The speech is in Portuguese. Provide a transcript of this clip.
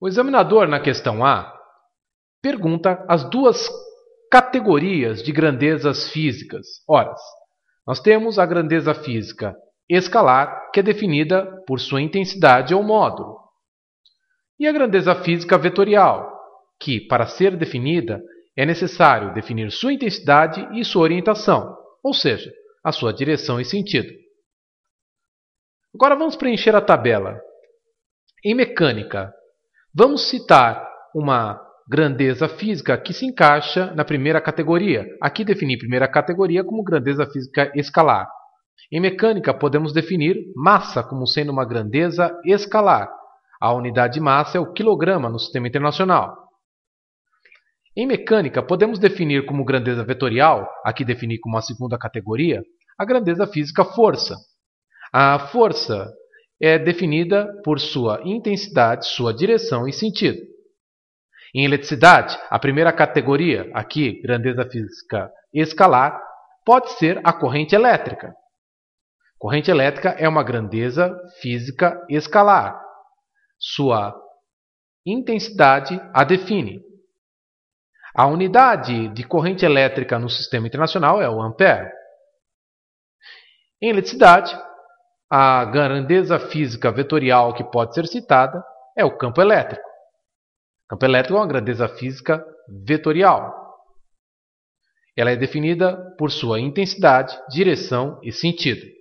O examinador, na questão A, pergunta as duas categorias de grandezas físicas. Ora, nós temos a grandeza física escalar, que é definida por sua intensidade ou módulo, e a grandeza física vetorial, que, para ser definida, é necessário definir sua intensidade e sua orientação, ou seja, a sua direção e sentido. Agora vamos preencher a tabela. Em mecânica, Vamos citar uma grandeza física que se encaixa na primeira categoria. Aqui defini primeira categoria como grandeza física escalar. Em mecânica, podemos definir massa como sendo uma grandeza escalar. A unidade de massa é o quilograma no sistema internacional. Em mecânica, podemos definir como grandeza vetorial, aqui defini como a segunda categoria, a grandeza física força. A força é definida por sua intensidade, sua direção e sentido. Em eletricidade, a primeira categoria, aqui, grandeza física escalar, pode ser a corrente elétrica. Corrente elétrica é uma grandeza física escalar. Sua intensidade a define. A unidade de corrente elétrica no sistema internacional é o ampere. Em eletricidade, a grandeza física vetorial que pode ser citada é o campo elétrico. O campo elétrico é uma grandeza física vetorial. Ela é definida por sua intensidade, direção e sentido.